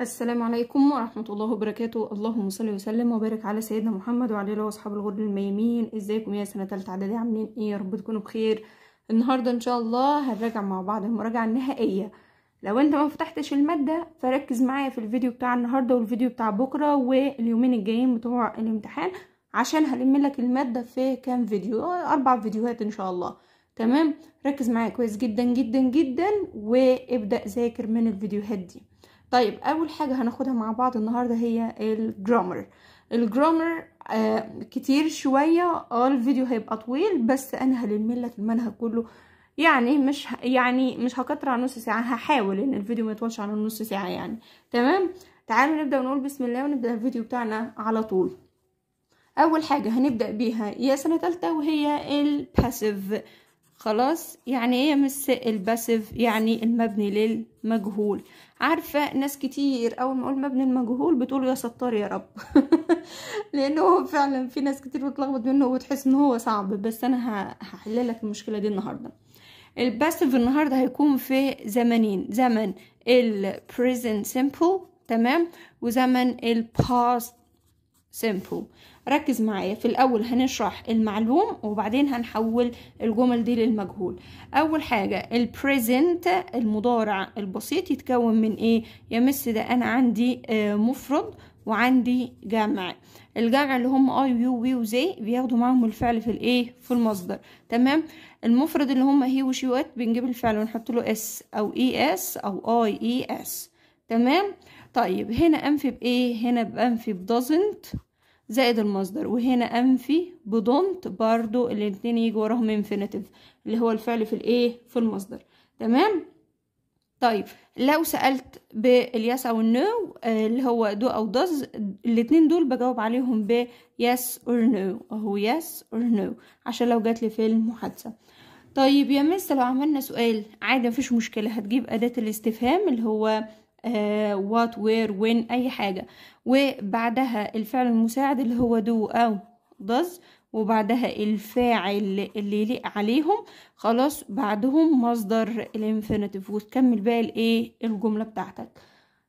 السلام عليكم ورحمة الله وبركاته اللهم صل وسلم وبارك على سيدنا محمد وعلى اله واصحاب الغر الميمين ازيكم يا سنة تالتة اعدادي عاملين ايه يا رب تكونوا بخير النهاردة ان شاء الله هنراجع مع بعض المراجعة النهائية لو انت ما فتحتش المادة فركز معايا في الفيديو بتاع النهاردة والفيديو بتاع بكرة واليومين الجايين بتوع الامتحان عشان هلم لك المادة في كام فيديو اربع فيديوهات ان شاء الله تمام ركز معايا كويس جدا جدا جدا وابدأ ذاكر من الفيديوهات دي طيب اول حاجه هناخدها مع بعض النهارده هي الجرامر الجرامر آه كتير شويه اه الفيديو هيبقى طويل بس انا هلملك المنهج كله يعني مش يعني مش هكتر عن نص ساعه هحاول ان الفيديو ما يطولش عن نص ساعه يعني تمام تعالوا نبدا ونقول بسم الله ونبدا الفيديو بتاعنا على طول اول حاجه هنبدا بيها يا سنه ثالثه وهي الباسيف خلاص يعني ايه مس الباسيف يعني المبني للمجهول عارفة ناس كتير أول ما أقول مبني المجهول بتقول يا ستار يا رب لأنه فعلا في ناس كتير بتلخبط منه وتحس إن هو صعب بس أنا هحل لك المشكلة دي النهاردة الباسيف النهاردة هيكون في زمنين زمن ال present simple تمام وزمن ال past simple ركز معايا في الاول هنشرح المعلوم وبعدين هنحول الجمل دي للمجهول اول حاجه البريزنت المضارع البسيط يتكون من ايه يا مس ده انا عندي آه، مفرد وعندي جمع الجمع اللي هم اي يو وي وزي بياخدوا معاهم الفعل في الايه في المصدر تمام المفرد اللي هم هي وشي وات بنجيب الفعل ونحط له اس او اي e اس او اي اي اس تمام طيب هنا انفي بايه هنا بانفي بدوزنت زائد المصدر وهنا انفي بدونت برضو الاتنين يجي وراهم انفينيتيف اللي هو الفعل في الايه في المصدر تمام طيب لو سألت باليس أو النو اللي هو دو أو داز الاتنين دول بجاوب عليهم ب يس اور نو أهو يس اور نو عشان لو جات لي في المحادثة طيب يا مس لو عملنا سؤال عادي مفيش مشكلة هتجيب أداة الاستفهام اللي هو وات وير وين اي حاجه وبعدها الفعل المساعد اللي هو دو او داز وبعدها الفاعل اللي يليق عليهم خلاص بعدهم مصدر الانفينيتيف وتكمل بقى الايه الجمله بتاعتك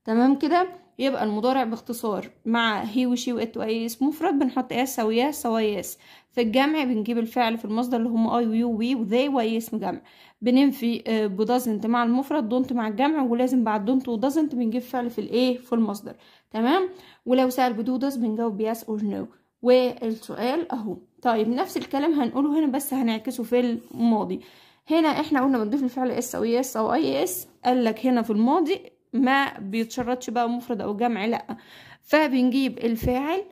تمام كده يبقى المضارع باختصار مع هي وشي وات واي اس مفرد بنحط اس او سوياه ياس في الجمع بنجيب الفعل في المصدر اللي هم اي ويو وي وذي واي اسم جمع بننفي بدزنت آه، مع المفرد دونت مع الجمع ولازم بعد دونت ودزنت بنجيب فعل في الايه في المصدر تمام ولو سأل بدو دز بنجاوب ياس اور نو والسؤال اهو طيب نفس الكلام هنقوله هنا بس هنعكسه في الماضي هنا احنا قلنا بنضيف الفعل اس او اس او اي اس قال لك هنا في الماضي ما بيتشرطش بقى مفرد او جمع لا فبنجيب الفاعل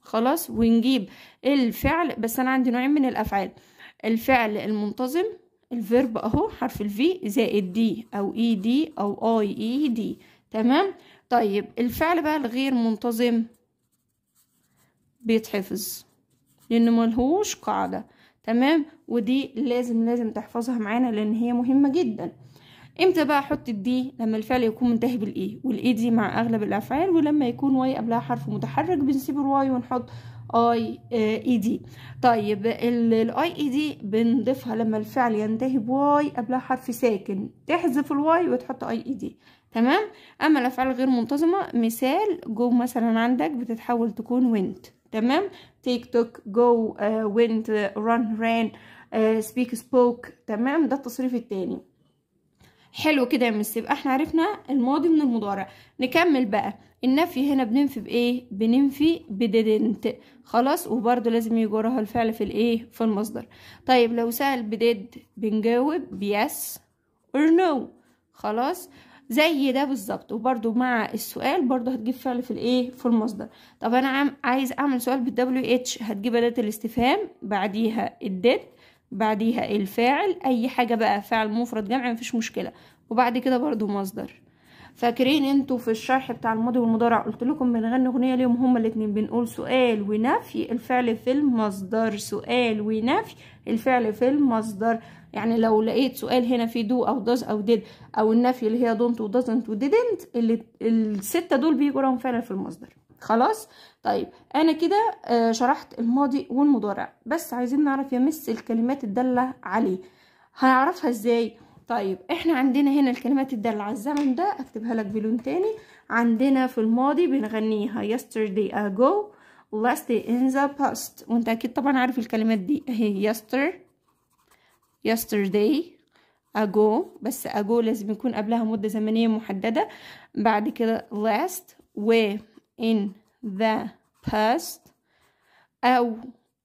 خلاص ونجيب الفعل بس انا عندي نوعين من الافعال الفعل المنتظم الفيرب اهو حرف الفي زائد دي او اي e دي او اي اي دي تمام طيب الفعل بقى الغير منتظم بيتحفظ لان ملهوش قاعده تمام ودي لازم لازم تحفظها معانا لان هي مهمه جدا امتى بقى احط الدي لما الفعل يكون منتهي بالاي e؟ والاي دي e مع اغلب الافعال ولما يكون واي قبلها حرف متحرك بنسيب الواي ونحط اي اي دي طيب الاي اي دي e بنضيفها لما الفعل ينتهي بواي قبلها حرف ساكن تحذف الواي وتحط اي اي دي تمام اما الافعال غير منتظمه مثال جو مثلا عندك بتتحول تكون وينت تمام تيك توك جو وينت ران ران سبيك سبوك تمام ده التصريف التاني حلو كده يا مس يبقى احنا عرفنا الماضي من المضارع نكمل بقى النفي هنا بننفي بايه بننفي بديدنت خلاص وبرده لازم يجي وراها الفعل في الايه في المصدر طيب لو سأل بديد بنجاوب بيس اور نو خلاص زي ده بالظبط وبرده مع السؤال برده هتجيب فعل في الايه في المصدر طب انا عايز اعمل سؤال بالدبليو اتش هتجيب اداه الاستفهام بعديها الديد بعديها الفاعل اي حاجة بقى فعل مفرد جمع مفيش مشكلة وبعد كده برضو مصدر فاكرين انتوا في الشرح بتاع الماضي والمضارع قلت لكم بنغني اغنيه ليهم هما الاتنين بنقول سؤال ونفي الفعل في المصدر سؤال ونفي الفعل في المصدر يعني لو لقيت سؤال هنا في دو او داز او ديد او النفي اللي هي دونت ودازنت وديدنت الستة دول بيجوا لهم فعلا في المصدر خلاص طيب انا كده آه، شرحت الماضي والمضارع بس عايزين نعرف يا مس الكلمات الداله عليه هنعرفها ازاي طيب احنا عندنا هنا الكلمات الدالة على الزمن ده اكتبها لك بلون تاني عندنا في الماضي بنغنيها yesterday ago last day in the past وانت اكيد طبعا عارف الكلمات دي اهي yester yesterday ago بس ago لازم يكون قبلها مدة زمنية محددة بعد كده last و in the past أو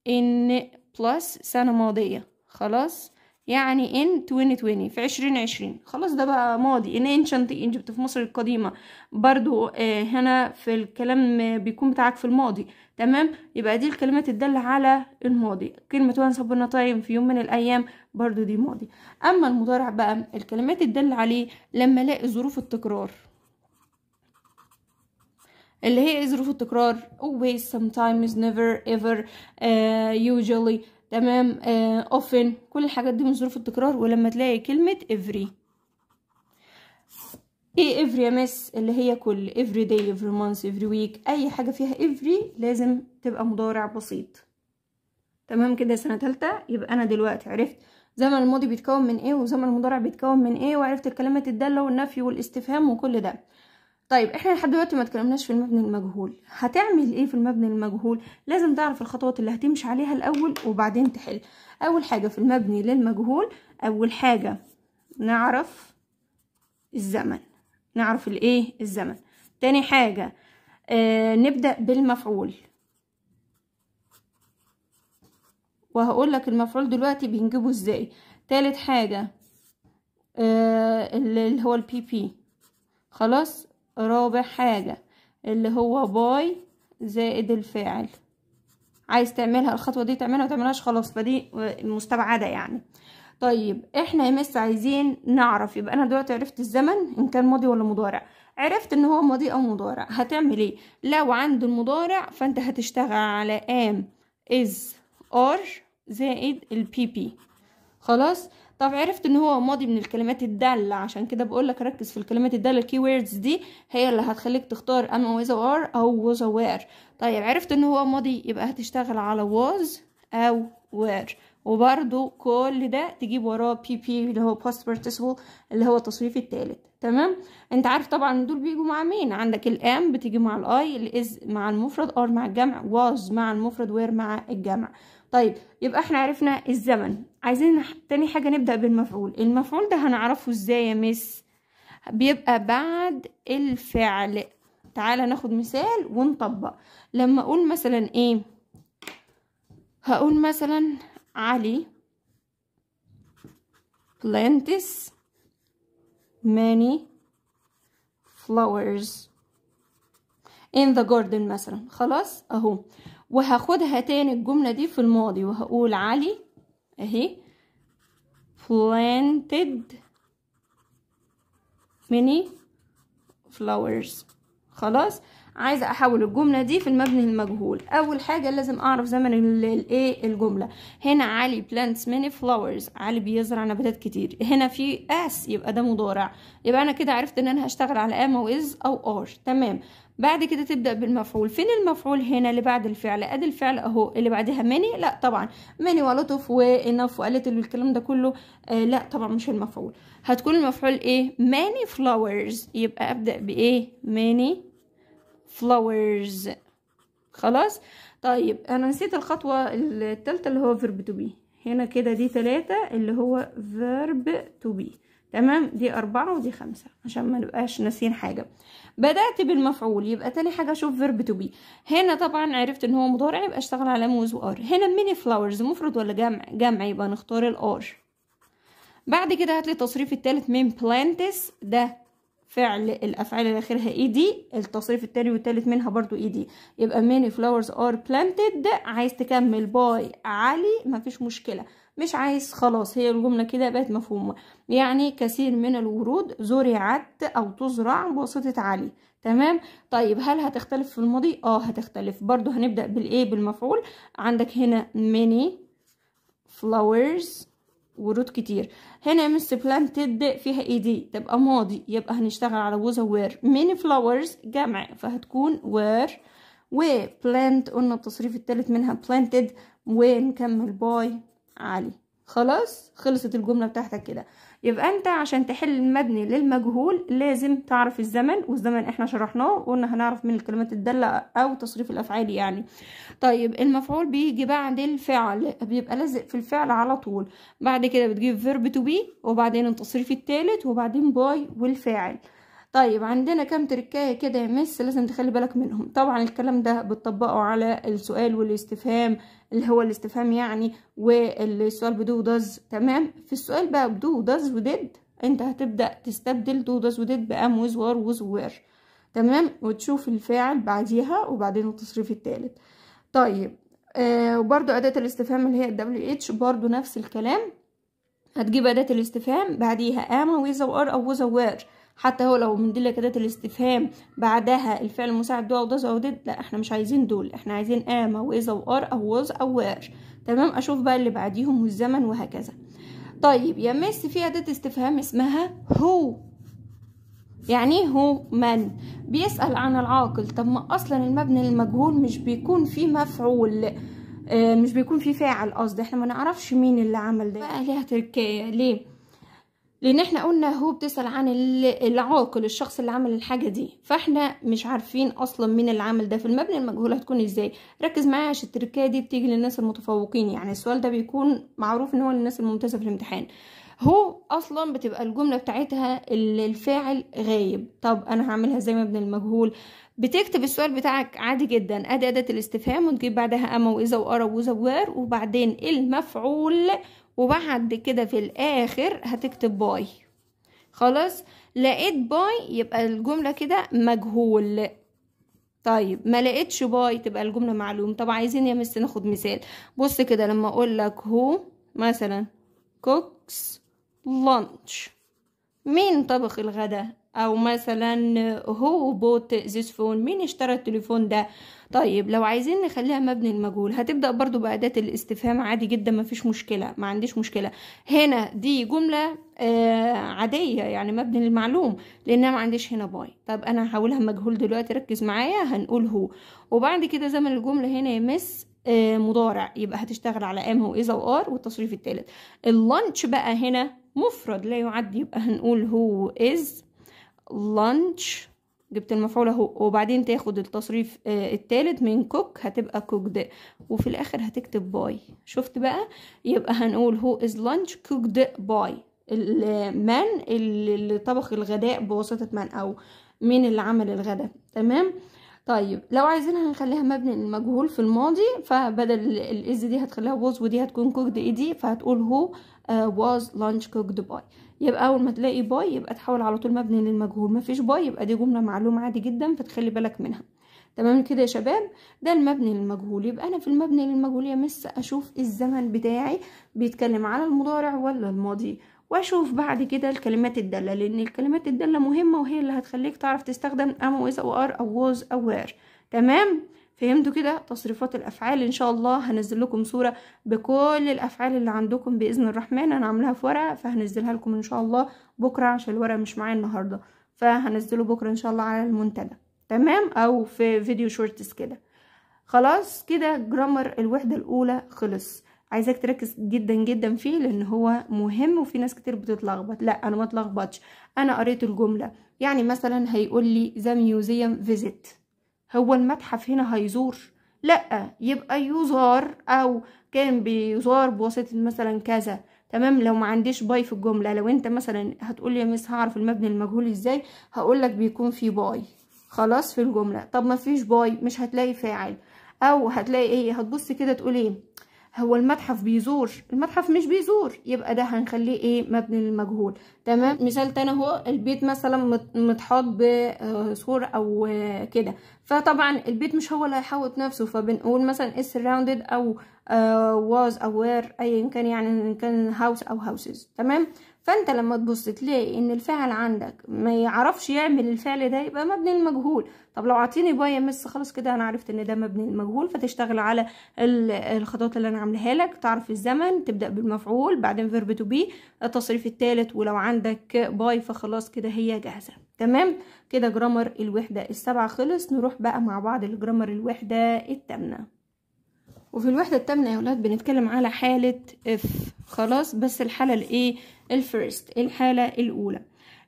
in plus سنة ماضية خلاص يعني in 2020 في 2020 خلاص ده بقى ماضي in ancient Egypt في مصر القديمة برضو آه، هنا في الكلام بيكون بتاعك في الماضي تمام يبقى دي الكلمات تدل على الماضي كلمة وانسى بنطايم في يوم من الأيام برضو دي ماضي أما المضارع بقى الكلمات تدل عليه لما الاقي ظروف التكرار اللي هي ظروف التكرار always sometimes never ever uh, usually تمام uh, often كل الحاجات دي من ظروف التكرار ولما تلاقي كلمة every ايه every يا مس اللي هي كل every day every month every week اي حاجة فيها every لازم تبقى مضارع بسيط تمام كده سنة تالتة يبقى انا دلوقتي عرفت زمن الماضي بيتكون من ايه وزمن المضارع بيتكون من ايه وعرفت الكلمات الدالة والنفي والاستفهام وكل ده طيب احنا لحد دلوقتي ما اتكلمناش في المبني المجهول هتعمل ايه في المبني المجهول لازم تعرف الخطوات اللي هتمشي عليها الاول وبعدين تحل اول حاجه في المبني للمجهول اول حاجه نعرف الزمن نعرف الايه الزمن تاني حاجه آه نبدا بالمفعول وهقول لك المفعول دلوقتي بنجيبه ازاي تالت حاجه آه اللي هو البي بي خلاص رابع حاجة اللي هو باي زائد الفاعل عايز تعملها الخطوة دي تعملها متعملهاش خلاص فدي مستبعدة يعني طيب احنا يا مس عايزين نعرف يبقى انا دلوقتي عرفت الزمن ان كان ماضي ولا مضارع عرفت ان هو ماضي او مضارع هتعمل ايه لو عند المضارع فانت هتشتغل على ام از ار زائد البي بي خلاص طب عرفت ان هو ماضي من الكلمات الدالة عشان كده بقولك ركز في الكلمات الدالة الكي ويردز دي هي اللي هتخليك تختار اما was or او was or طيب عرفت ان هو ماضي يبقى هتشتغل على was او were وبرده كل ده تجيب وراه بي بي اللي هو post participle اللي هو التصريف الثالث تمام انت عارف طبعا دول بيجوا مع مين عندك الام بتيجي مع الاي الاز مع المفرد ار مع الجمع was مع المفرد وير مع الجمع طيب يبقى احنا عرفنا الزمن عايزين تاني حاجة نبدأ بالمفعول المفعول ده هنعرفه ازاي يا مس بيبقى بعد الفعل تعالى ناخد مثال ونطبق لما اقول مثلا ايه هقول مثلا علي plants many flowers in the garden مثلا خلاص اهو وهاخدها تاني الجملة دي في الماضي وهقول علي اهي planted many flowers خلاص عايزه احول الجمله دي في المبني المجهول اول حاجه لازم اعرف زمن الايه الجمله هنا علي بلانتس ميني فلاورز علي بيزرع نباتات كتير هنا في اس يبقى ده مضارع يبقى انا كده عرفت ان انا هشتغل على ام او از او ار تمام بعد كده تبدا بالمفعول فين المفعول هنا اللي بعد الفعل ادي الفعل اهو اللي بعدها ميني لا طبعا ميني ولطف وانف وقالت والكلام ده كله آه لا طبعا مش المفعول هتكون المفعول ايه ماني فلاورز يبقى ابدا بايه ماني flowers خلاص طيب انا نسيت الخطوة التالتة اللي هو verb to be هنا كده دي تلاتة اللي هو verb to be تمام دي أربعة ودي خمسة عشان ما نبقاش ناسيين حاجة بدأت بالمفعول يبقى تاني حاجة أشوف فيرب تو بي هنا طبعا عرفت إن هو مضارع يبقى أشتغل على موز وآر هنا ميني فلاورز مفرد ولا جمع جمع يبقى نختار الآر بعد كده هاتلي التصريف التالت من بلانتس ده فعل الافعال اللي اخرها اي e دي التصريف التاني والتالت منها برضو اي e دي يبقى many flowers are planted عايز تكمل باي علي مفيش مشكله مش عايز خلاص هي الجمله كده بقت مفهومه يعني كثير من الورود زرعت او تزرع بواسطه علي تمام طيب هل هتختلف في الماضي اه هتختلف برضو هنبدا بالايه بالمفعول عندك هنا many flowers ورود كتير هنا مس بلانتد فيها اي دي تبقى ماضي يبقى هنشتغل على جوزها وير ميني فلاورز جمع فهتكون وير وبلانت قلنا التصريف التالت منها بلانتد ونكمل باي علي خلاص خلصت الجملة بتاعتك كده يبقى انت عشان تحل المبني للمجهول لازم تعرف الزمن والزمن احنا شرحناه وقلنا هنعرف من الكلمات الدالة او تصريف الافعال يعني طيب المفعول بيجي بعد الفعل بيبقى لازق في الفعل على طول بعد كده بتجيب فيرب تو بي وبعدين التصريف الثالث وبعدين باي والفاعل طيب عندنا كام تركايه كده يا مس لازم تخلي بالك منهم طبعا الكلام ده بتطبقه على السؤال والاستفهام اللي هو الاستفهام يعني والسؤال بدو داز تمام في السؤال بقى بدو داز وديد انت هتبدا تستبدل دو داز وديد بام ويز وار ويز وير تمام وتشوف الفاعل بعديها وبعدين التصريف الثالث طيب آه وبرده اداه الاستفهام اللي هي الدبليو اتش برده نفس الكلام هتجيب اداه الاستفهام بعديها ام ويز وار او ويز وير حتى هو لو بندل اداه الاستفهام بعدها الفعل المساعد دو او داز او ديد لا احنا مش عايزين دول احنا عايزين ام او از او ار او واز او وير تمام اشوف بقى اللي بعديهم والزمن وهكذا طيب يا مس في اداه استفهام اسمها هو يعني إيه هو من بيسأل عن العاقل طب ما أصلا المبني المجهول مش بيكون فيه مفعول آه، مش بيكون فيه فاعل قصدي احنا ما نعرفش مين اللي عمل ده بقى ليها تركية ليه لان احنا قلنا هو بتسأل عن العاقل الشخص اللي عمل الحاجة دي فاحنا مش عارفين اصلا مين اللي عمل ده في المبنى المجهول هتكون ازاي ركز معايا عشان التركية دي بتيجي للناس المتفوقين يعني السؤال ده بيكون معروف ان هو للناس الممتازة في الامتحان هو اصلا بتبقى الجملة بتاعتها الفاعل غايب طب انا هعملها زي مبنى المجهول بتكتب السؤال بتاعك عادي جدا ادي اداة الاستفهام وتجيب بعدها اما واذا وارى وير وبعدين المفعول وبعد كده في الاخر هتكتب باي خلاص لقيت باي يبقى الجملة كده مجهول طيب ما لقيتش باي تبقى الجملة معلوم طب عايزين يا مس ناخد مثال بص كده لما اقول لك هو مثلا كوكس لانش مين طبخ الغداء او مثلا هو بوت ذيس فون مين اشترى التليفون ده طيب لو عايزين نخليها مبني المجهول هتبدأ برضو بأداة الاستفهام عادي جدا مفيش مشكلة ما عنديش مشكلة هنا دي جملة آه عادية يعني مبني للمعلوم لأن أنا ما عنديش هنا باي طب أنا هحولها مجهول دلوقتي ركز معايا هنقول هو وبعد كده زمن الجملة هنا يمس آه، مضارع يبقى هتشتغل على ام واذا وار والتصريف الثالث اللانش بقى هنا مفرد لا يعد يبقى هنقول هو از لانش جبت المفعول اهو وبعدين تاخد التصريف آه، التالت من كوك هتبقى كوكد وفي الاخر هتكتب باي شفت بقى يبقى هنقول هو از لانش كوكد باي من اللي طبخ الغداء بواسطة من او مين اللي عمل الغداء تمام طيب لو عايزينها نخليها مبني للمجهول في الماضي فبدل الاز دي هتخليها was ودي هتكون cooked ايدي فهتقول هو آه، was lunch cooked by يبقى اول ما تلاقي باي يبقى تحول على طول مبني للمجهول مفيش باي يبقى دي جمله معلومه عادي جدا فتخلي بالك منها تمام كده يا شباب ده المبني للمجهول يبقى انا في المبني للمجهول يا مس اشوف الزمن بتاعي بيتكلم على المضارع ولا الماضي واشوف بعد كده الكلمات الداله لان الكلمات الداله مهمه وهي اللي هتخليك تعرف تستخدم ام ويز او ار او ووز او وير تمام فهمتوا كده تصريفات الافعال ان شاء الله هنزل لكم صوره بكل الافعال اللي عندكم باذن الرحمن انا عاملاها في ورقه فهنزلها لكم ان شاء الله بكره عشان الورقه مش معايا النهارده فهنزله بكره ان شاء الله على المنتدى تمام او في فيديو شورتس كده خلاص كده جرامر الوحده الاولى خلص عايزاك تركز جدا جدا فيه لان هو مهم وفي ناس كتير بتتلخبط لا انا ما اتلخبطش انا قريت الجمله يعني مثلا هيقول لي ذا ميوزيوم فيزيت هو المتحف هنا هيزور لا يبقى يزار او كان بيزار بواسطه مثلا كذا تمام لو ما عنديش باي في الجمله لو انت مثلا هتقول لي يا مس هعرف المبني المجهول ازاي هقول لك بيكون في باي خلاص في الجمله طب ما فيش باي مش هتلاقي فاعل او هتلاقي ايه هتبص كده تقول ايه هو المتحف بيزور المتحف مش بيزور يبقى ده هنخليه ايه مبني للمجهول تمام مثال تاني اهو البيت مثلا متحاط بسور او كده فطبعا البيت مش هو اللي هيحوط نفسه فبنقول مثلا is surrounded او uh, آه، was aware ايا كان يعني ان كان house او houses تمام فانت لما تبص تلاقي ان الفعل عندك ما يعرفش يعمل الفعل ده يبقى مبني المجهول طب لو اعطيني باي مس خلاص كده انا عرفت ان ده مبني المجهول فتشتغل على الخطوات اللي انا عاملاها لك تعرف الزمن تبدا بالمفعول بعدين فيرب تو بي التصريف الثالث ولو عندك باي فخلاص كده هي جاهزه تمام كده جرامر الوحده السبعه خلص نروح بقى مع بعض لجرامر الوحده الثامنه وفي الوحدة التامنة يا ولاد بنتكلم على حالة اف خلاص بس الحالة الايه الفيرست الحالة الاولى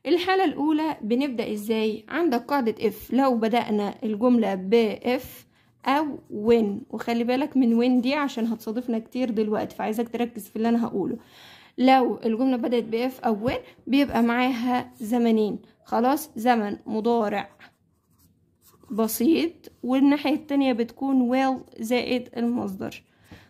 الحالة الاولى بنبدأ ازاي عندك قاعدة اف لو بدأنا الجملة ب اف او وين وخلي بالك من وين دي عشان هتصادفنا كتير دلوقتي فعايزك تركز في اللي انا هقوله لو الجملة بدأت باف او وين بيبقى معاها زمنين خلاص زمن مضارع بسيط والناحية التانية بتكون well زائد المصدر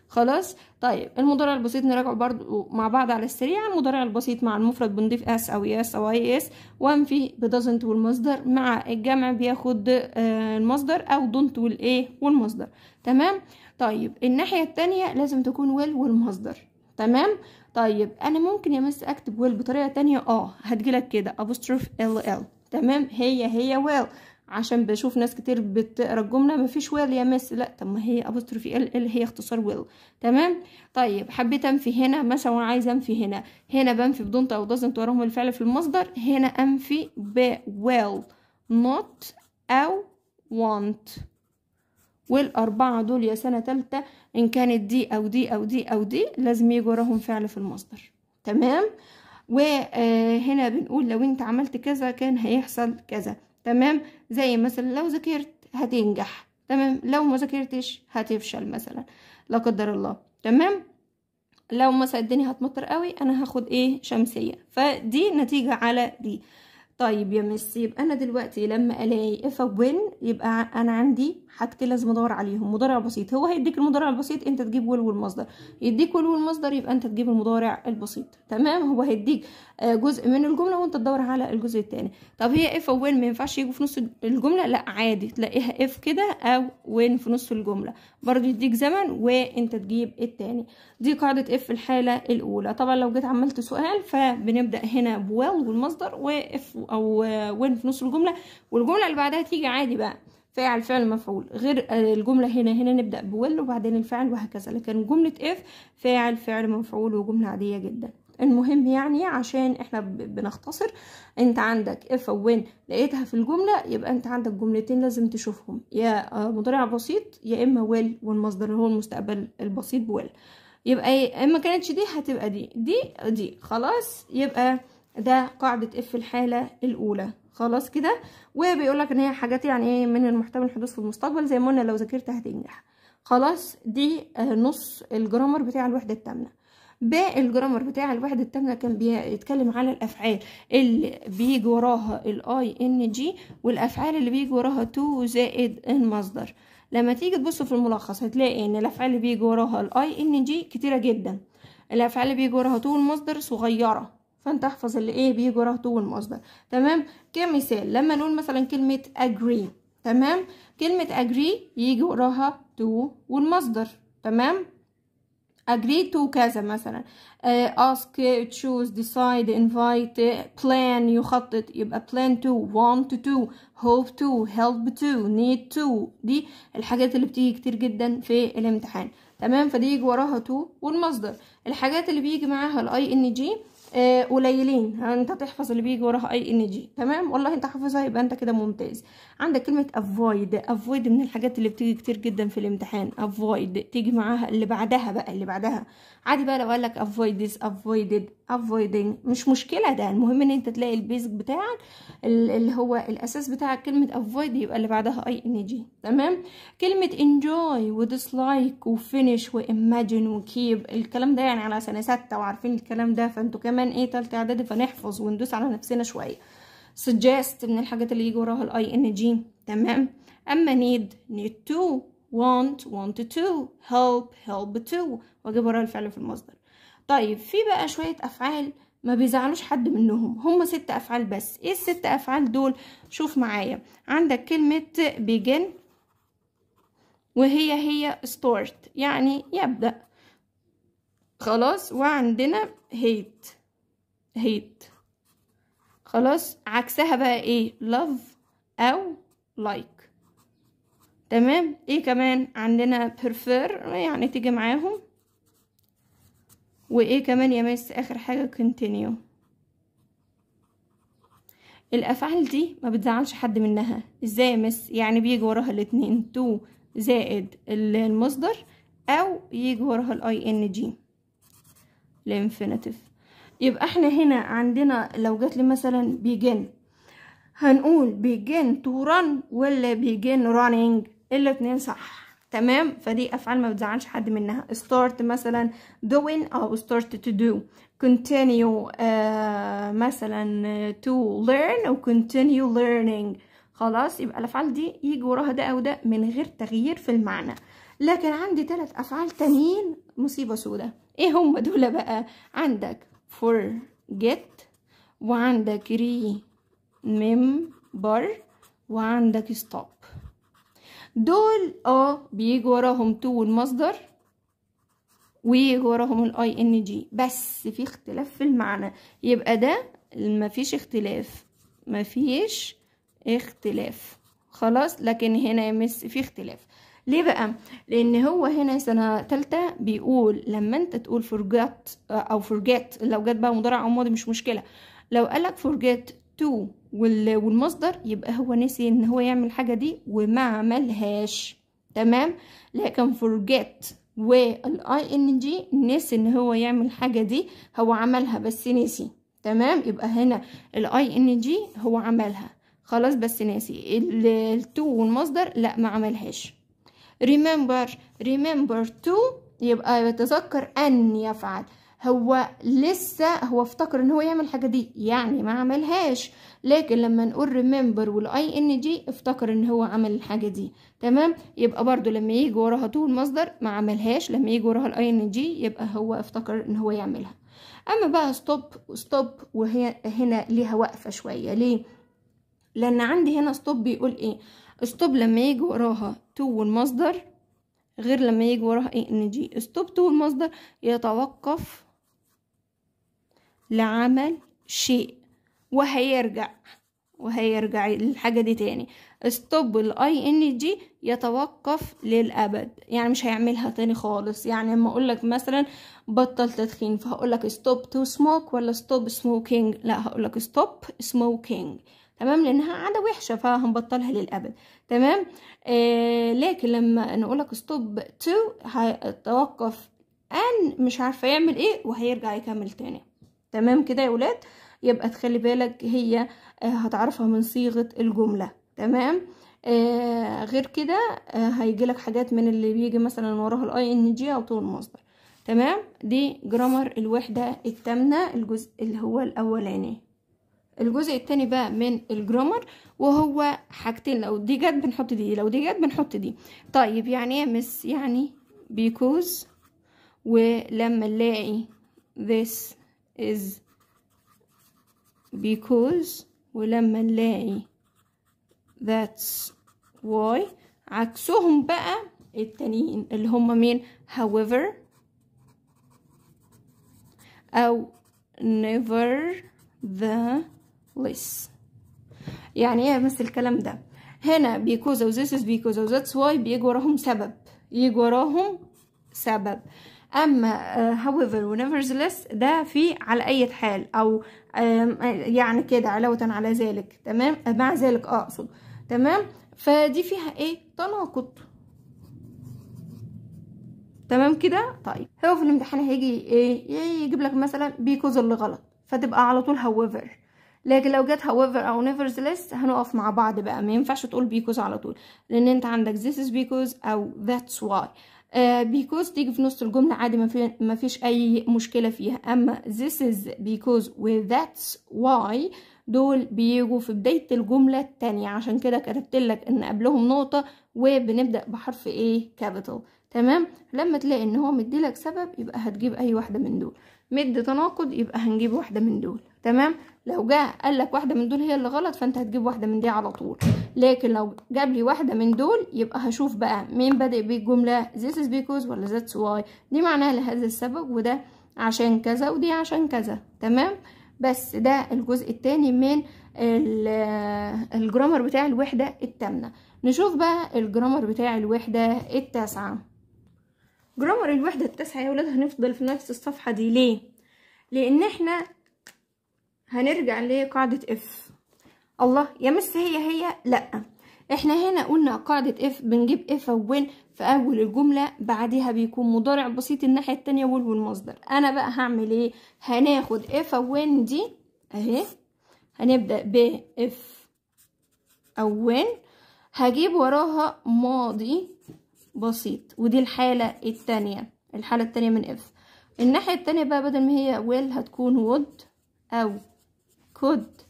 خلاص طيب المضارع البسيط نراجعه برضو مع بعض على السريع المضارع البسيط مع المفرد بنضيف اس او اس او اي اس وانفي بدزنت والمصدر مع الجمع بياخد آه، المصدر او دونت والايه والمصدر تمام طيب الناحيه التانية لازم تكون ويل والمصدر تمام طيب انا ممكن يا مس اكتب ويل بطريقه تانية اه هتجيلك كده ابوستروف ال ال تمام هي هي ويل عشان بشوف ناس كتير بتقرا الجمله مفيش ويل يا مس لا طب ما هي ابوستروفي ال ال هي اختصار ويل تمام طيب حبيت انفي هنا مثلا عايزه انفي هنا هنا بنفي بدونت او دازنت وراهم الفعل في المصدر هنا انفي ب ويل نوت او وانت والأربعة دول يا سنة تالتة إن كانت دي أو دي أو دي أو دي لازم يجي وراهم فعل في المصدر تمام وهنا آه، بنقول لو أنت عملت كذا كان هيحصل كذا تمام زي مثلا لو ذاكرت هتنجح تمام لو ما ذاكرتش هتفشل مثلا لا قدر الله تمام لو مثلا الدنيا هتمطر قوي انا هاخد ايه شمسيه فدي نتيجه على دي طيب يا ميسي يبقى انا دلوقتي لما الاقي اف وين يبقى انا عندي حاجتين لازم ادور عليهم مضارع بسيط هو هيديك المضارع البسيط انت تجيب ول والمصدر يديك ول والمصدر يبقى انت تجيب المضارع البسيط تمام هو هيديك آه، جزء من الجمله وانت تدور على الجزء الثاني طب هي اف وين ما ينفعش يجوا في نص الجمله لا عادي تلاقيها اف كده او وين في نص الجمله برضو يديك زمن وانت تجيب الثاني دي قاعده اف في الحاله الاولى طبعا لو جيت عملت سؤال فبنبدا هنا بويل والمصدر واف او وين في نص الجمله والجمله اللي بعدها تيجي عادي بقى فاعل فعل مفعول غير الجمله هنا هنا نبدا بول وبعدين الفعل وهكذا لكن جمله اف فاعل فعل مفعول وجمله عاديه جدا المهم يعني عشان احنا بنختصر انت عندك اف او وين لقيتها في الجمله يبقى انت عندك جملتين لازم تشوفهم يا آه، مضارع بسيط يا اما ويل والمصدر اللي هو المستقبل البسيط بويل يبقى ايه اما كانتش دي هتبقى دي دي دي خلاص يبقى ده قاعدة اف الحالة الاولى خلاص كده وبيقولك ان هي حاجات يعني ايه من المحتمل الحدوث في المستقبل زي ما قلنا لو ذاكرت هتنجح خلاص دي آه، نص الجرامر بتاع الوحدة التامنة باقي الجرامر بتاع الوحدة التامنة كان بيتكلم على الأفعال اللي بيجي وراها الاي ان جي والأفعال اللي بيجي وراها تو زائد المصدر لما تيجي تبص في الملخص هتلاقي ان الأفعال اللي بيجي وراها الاي ان جي كتيرة جدا الأفعال اللي بيجي وراها تو المصدر صغيرة فانت احفظ اللي ايه بيجي وراه تو والمصدر تمام كمثال لما نقول مثلا كلمه agree تمام كلمه agree يجي وراها تو والمصدر تمام agree to كذا مثلا uh, ask choose decide invite plan يخطط يبقى plan to want to hope to help to need to دي الحاجات اللي بتيجي كتير جدا في الامتحان تمام فدي يجي وراها تو والمصدر الحاجات اللي بيجي معاها الاي ان جي آه، قليلين يعني انت تحفظ اللي بيجي وراها اي ان جي تمام والله انت حافظها يبقى انت كده ممتاز عندك كلمة avoid avoid من الحاجات اللي بتيجي كتير جدا في الامتحان avoid تيجي معاها اللي بعدها بقى اللي بعدها عادي بقى لو قالك avoid this avoided avoiding مش مشكلة ده المهم ان انت تلاقي البيزك بتاعك اللي هو الاساس بتاعك كلمة avoid يبقى اللي بعدها اي ان جي تمام كلمة enjoy وديسلايك وفينش وimagine وكيب الكلام ده يعني على سنة ستة وعارفين الكلام ده فانتوا كمان ايه تالتة اعدادي فنحفظ وندوس على نفسنا شوية suggest من الحاجات اللي يجي وراها الاي ان جي تمام اما need need to want want to help help to واجيب وراها الفعل في المصدر طيب في بقى شويه افعال ما بيزعلوش حد منهم هم ست افعال بس ايه الست افعال دول شوف معايا عندك كلمه begin وهي هي start يعني يبدا خلاص وعندنا hate hate خلاص عكسها بقى ايه love او like تمام ايه كمان عندنا prefer يعني تيجي معاهم وايه كمان يا مس اخر حاجه continue الافعال دي ما بتزعلش حد منها ازاي يا مس يعني بيجي وراها الاتنين تو زائد المصدر او يجي وراها الاي ان جي الانفينيتيف يبقى احنا هنا عندنا لو جات لي مثلا بيجن هنقول بيجن تو ران ولا بيجن رانينج الاتنين صح تمام فدي افعال ما بتزعلش حد منها start مثلا doing او start to do continue آه مثلا to learn او continue learning خلاص يبقى الافعال دي يجي وراها ده او ده من غير تغيير في المعنى لكن عندي ثلاث افعال تانيين مصيبه سوداء ايه هم دول بقى عندك فور جيت وعندك ري ممبر وعندك ستوب دول اه بيجي وراهم تو المصدر ويجي وراهم الاي ان جي بس في اختلاف في المعنى يبقى ده مفيش اختلاف مفيش اختلاف خلاص لكن هنا يا مس في اختلاف ليه بقى لان هو هنا سنه ثالثه بيقول لما انت تقول فورجت او فورجت لو جت بقى مضارع او ماضي مش مشكله لو قالك فورجت تو والمصدر يبقى هو نسي ان هو يعمل حاجه دي وما عملهاش تمام لكن فورجت والاي ان جي نسي ان هو يعمل الحاجه دي هو عملها بس نسي تمام يبقى هنا الاي ان جي هو عملها خلاص بس ناسي التو والمصدر لا ما عملهاش remember remember to يبقى يتذكر أن يفعل هو لسه هو افتكر ان هو يعمل الحاجه دي يعني ما عملهاش لكن لما نقول ريمبر والاي ان جي افتكر ان هو عمل الحاجه دي تمام يبقى برضو لما يجي وراها تو المصدر ما عملهاش لما يجي وراها الاي ان جي يبقى هو افتكر ان هو يعملها اما بقى ستوب ستوب وهي هنا ليها واقفه شويه ليه لان عندي هنا ستوب بيقول ايه ستوب لما يجي وراها تو المصدر غير لما يجي وراها اي ان جي ستوب تو المصدر يتوقف لعمل شيء وهيرجع وهيرجع الحاجة دي تاني ستوب الاي ان جي يتوقف للأبد يعني مش هيعملها تاني خالص يعني اقول اقولك مثلا بطل تدخين لك ستوب تو سموك ولا ستوب سموكينج لا هقولك ستوب سموكينج تمام لانها عاده وحشه فهنبطلها للابد تمام آه لكن لما نقولك ستوب تو هيتوقف ان مش عارفه يعمل ايه وهيرجع يكمل تاني تمام كده يا ولاد يبقى تخلي بالك هي آه، هتعرفها من صيغه الجمله تمام آه غير كده آه هيجي لك حاجات من اللي بيجي مثلا وراها الاي ان جي او طول المصدر تمام دي جرامر الوحده الثامنه الجزء اللي هو الاولاني الجزء التاني بقى من الجرامر وهو حاجتين لو دي جت بنحط دي لو دي جت بنحط دي طيب يعني ايه مس يعني because ولما نلاقي this is because ولما نلاقي that's why عكسهم بقى التانيين اللي هما مين however أو never the less يعني ايه بس الكلام ده هنا because of this is because of that's why بيجي وراهم سبب يجي وراهم سبب اما uh, however nevertheless ده في على اي حال او uh, يعني كده علاوة على ذلك تمام مع ذلك اقصد تمام فدي فيها ايه تناقض تمام كده طيب هو في الامتحان هيجي ايه يجيب لك مثلا بيكوز اللي غلط فتبقى على طول however لكن لو جت however او nevertheless هنقف مع بعض بقى ما ينفعش تقول because على طول لان انت عندك this is because او that's why Uh, because تيجي في نص الجملة عادي ما, في ما فيش أي مشكلة فيها أما this is because و that's why دول بيجوا في بداية الجملة التانية عشان كده كتبت لك إن قبلهم نقطة وبنبدأ بحرف إيه capital تمام لما تلاقي إن هو مديلك سبب يبقى هتجيب أي واحدة من دول مد تناقض يبقى هنجيب واحدة من دول تمام لو جه قال لك واحده من دول هي اللي غلط فانت هتجيب واحده من دي على طول لكن لو جاب لي واحده من دول يبقى هشوف بقى مين بادئ بيه الجمله this is because ولا that's why دي معناها لهذا السبب وده عشان كذا ودي عشان كذا تمام بس ده الجزء الثاني من الجرامر بتاع الوحده الثامنه نشوف بقى الجرامر بتاع الوحده التاسعه جرامر الوحده التاسعه يا ولاد هنفضل في نفس الصفحه دي ليه لان احنا هنرجع لقاعدة اف الله يا مس هي هي لأ احنا هنا قلنا قاعدة اف بنجيب اف وين في اول الجملة بعدها بيكون مضارع بسيط الناحية التانية ويل والمصدر انا بقى هعمل ايه هناخد اف وين دي اهي هنبدأ ب اف وين هجيب وراها ماضي بسيط ودي الحالة التانية الحالة التانية من اف الناحية التانية بقى بدل ما هي ويل هتكون ود او could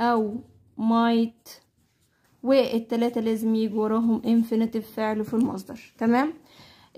أو might والتلاتة لازم يجي وراهم infinitive فعل في المصدر تمام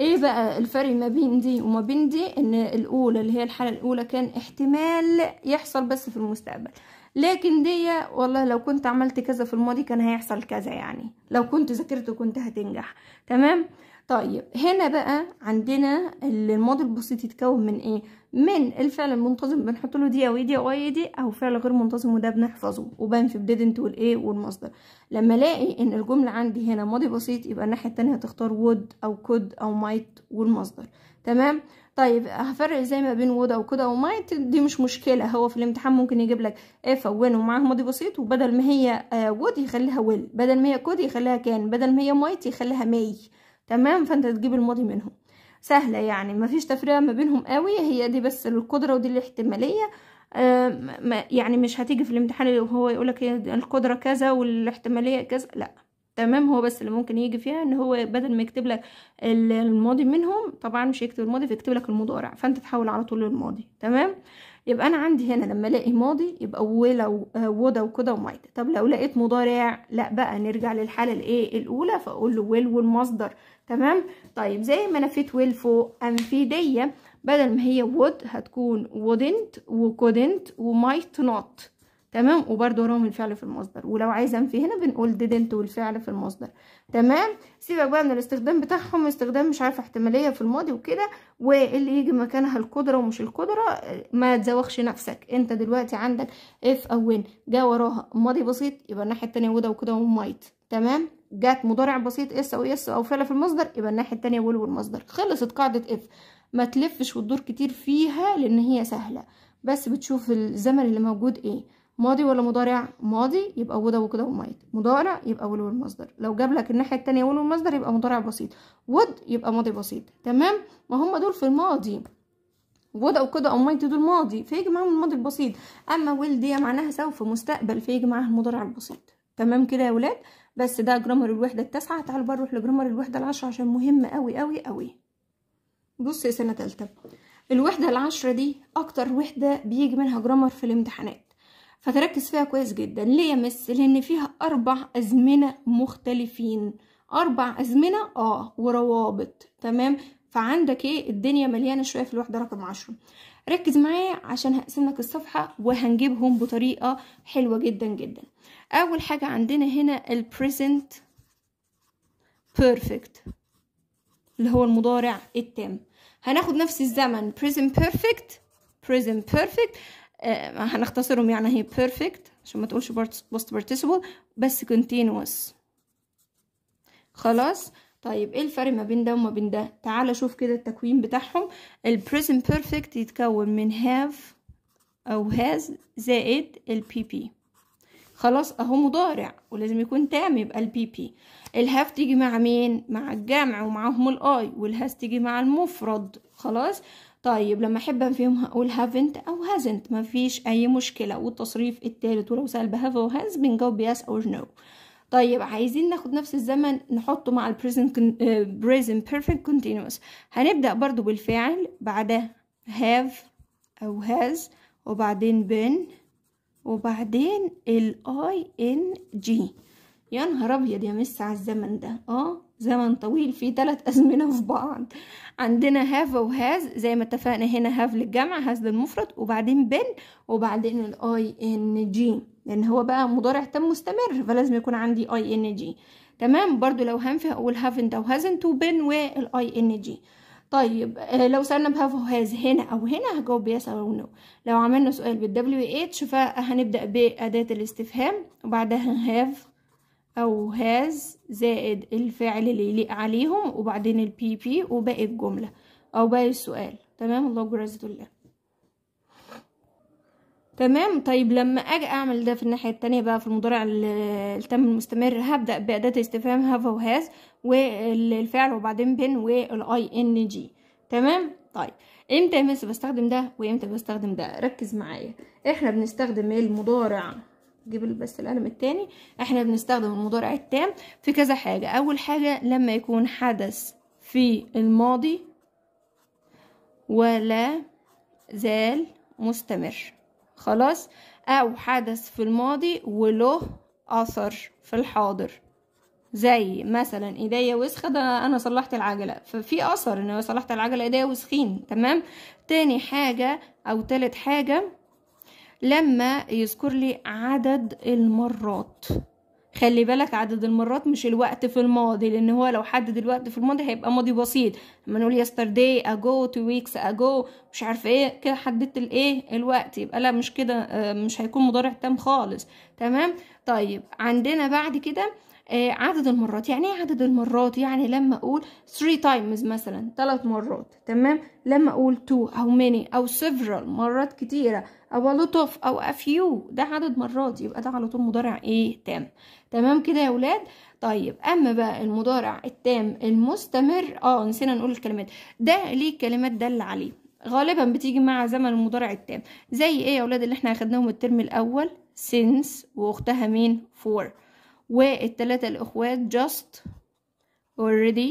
ايه بقى الفرق ما بين دي وما بين دي ان الاولى اللي هي الحالة الاولى كان احتمال يحصل بس في المستقبل لكن دي والله لو كنت عملت كذا في الماضي كان هيحصل كذا يعني لو كنت ذاكرت كنت هتنجح تمام طيب هنا بقى عندنا الماضي البسيط يتكون من ايه من الفعل المنتظم بنحط له دي او إيه، دي او دي او فعل غير منتظم وده بنحفظه وبان في بديدنت والايه والمصدر لما الاقي ان الجمله عندي هنا ماضي بسيط يبقى الناحيه التانية هتختار وود او كود او مايت والمصدر تمام طيب هفرق ازاي ما بين وود او كود او مايت دي مش مشكله هو في الامتحان ممكن يجيب لك اف وين ومعاها ماضي بسيط وبدل ما هي وود آه، يخليها ويل بدل ما هي كود يخليها كان بدل ما هي مايت يخليها ماي تمام فانت تجيب الماضي منهم سهله يعني مفيش تفرقه ما بينهم قوي هي دي بس القدره ودي الاحتماليه آه، يعني مش هتيجي في الامتحان وهو يقولك القدره كذا والاحتماليه كذا لا تمام هو بس اللي ممكن يجي فيها ان هو بدل ما يكتب لك الماضي منهم طبعا مش هيكتب الماضي فيكتب لك المضارع فانت تحول على طول للماضي تمام يبقى انا عندي هنا لما الاقي ماضي يبقى ولا آه، ودا وكده ومايت طب لو لقيت مضارع لا بقى نرجع للحاله الايه الاولى فاقول له ويل والمصدر تمام طيب زي ما انا في فوق انفيديه بدل ما هي وود هتكون وودنت وكودنت ومايت نوت تمام وبرده وراهم الفعل في المصدر ولو عايز انفي هنا بنقول didn't والفعل في المصدر تمام سيبك بقى من الاستخدام بتاعهم استخدام مش عارفه احتماليه في الماضي وكده واللي يجي مكانها القدره ومش القدره ما تزوخش نفسك انت دلوقتي عندك اف او when جا وراها ماضي بسيط يبقى الناحيه التانيه وده وكده ومايت تمام جت مضارع بسيط اس او اس او فعل في المصدر يبقى الناحيه التانية ويل والمصدر خلصت قاعده اف ما تلفش وتدور كتير فيها لان هي سهله بس بتشوف الزمن اللي موجود ايه ماضي ولا مضارع ماضي يبقى وده وكده ومايت مضارع يبقى ويل والمصدر لو جاب لك الناحيه التانية ويل والمصدر يبقى مضارع بسيط ود يبقى ماضي بسيط تمام ما هم دول في الماضي وده او كده او مايت دول ماضي فيجي معاهم الماضي البسيط اما ويل دي معناها سوف مستقبل فيجي معاها المضارع البسيط تمام كده يا ولاد بس ده جرامر الوحده التاسعه تعالوا بقى نروح لجرامر الوحده العشره عشان مهم قوي قوي قوي بص يا سنه تالتة الوحده العشره دي اكتر وحده بيجي منها جرامر في الامتحانات فتركز فيها كويس جدا ليه يا مس لان فيها اربع ازمنه مختلفين اربع ازمنه اه وروابط تمام فعندك ايه الدنيا مليانه شويه في الوحده رقم عشرة ركز معايا عشان هقسم لك الصفحه وهنجيبهم بطريقه حلوه جدا جدا أول حاجة عندنا هنا ال present perfect اللي هو المضارع التام هناخد نفس الزمن present perfect present perfect آه هنختصرهم يعني هي perfect عشان ما تقولش post participle بس continuous خلاص طيب ايه الفرق ما بين ده وما بين ده تعال شوف كده التكوين بتاعهم ال present perfect يتكون من have او has زائد ال pp خلاص اهو مضارع ولازم يكون تام يبقى البي بي الهاف تيجي مع مين مع الجمع ومعاهم الاي والهاز تيجي مع المفرد خلاص طيب لما احب انفيهم هقول هافنت او هازنت مفيش اي مشكله والتصريف التالت ولو سال بهاف او هاز بنجاوب يس او نو طيب عايزين ناخد نفس الزمن نحطه مع البريزنت بريزنت بيرفكت كونتينوس هنبدا برضو بالفعل بعدها هاف او هاز وبعدين بن وبعدين الاي ان جي يا نهار ابيض يا مس على الزمن ده اه زمن طويل فيه ثلاث ازمنه في بعض عندنا هاف وهاز زي ما اتفقنا هنا هاف للجمع هاز للمفرد وبعدين بن وبعدين الاي ان جي لان هو بقى مضارع تم مستمر فلازم يكون عندي اي ان جي تمام برضو لو هنفي هقول هافنت او هازنت وبن والاي ان جي طيب آه، لو سألنا بهاف هاز هنا أو هنا هجاوب يس أو نو لو عملنا سؤال بالدبليو اتش فهنبدأ بأداة الاستفهام وبعدها هاف أو هاز زائد الفعل اللي يليق عليهم وبعدين البي بي وباقي الجملة أو باقي السؤال تمام الله أكبر الله تمام طيب لما اجي اعمل ده في الناحيه التانية بقى في المضارع التام المستمر هبدا باداه استفهام هاف وهاز والفعل وبعدين بن والاي ان جي تمام طيب امتى يا مس بستخدم ده وامتى بستخدم ده ركز معايا احنا بنستخدم المضارع جيب بس القلم التاني احنا بنستخدم المضارع التام في كذا حاجة اول حاجة لما يكون حدث في الماضي ولا زال مستمر خلاص او حدث في الماضي وله اثر في الحاضر زي مثلا ايديا وسخه ده انا صلحت العجله ففي اثر ان انا صلحت العجله ايديا وسخين تمام تاني حاجه او تالت حاجه لما يذكر لي عدد المرات خلي بالك عدد المرات مش الوقت في الماضي لان هو لو حدد الوقت في الماضي هيبقى ماضي بسيط لما نقول يسترداي اجو تو ويكس اجو مش عارفه ايه كده حددت الايه الوقت يبقى لا مش كده آه، مش هيكون مضارع تام خالص تمام طيب عندنا بعد كده آه، عدد المرات يعني ايه عدد المرات يعني لما اقول 3 times مثلا ثلاث مرات تمام لما اقول 2 او many او several مرات كتيره او a lot of او a few ده عدد مرات يبقى ده على طول مضارع ايه تام تمام كده يا ولاد طيب اما بقى المضارع التام المستمر اه نسينا نقول الكلمات ده ليه كلمات دل عليه غالبا بتيجي مع زمن المضارع التام زي ايه يا ولاد اللي احنا اخدناهم الترم الاول since واختها مين for والتلاتة الأخوات just already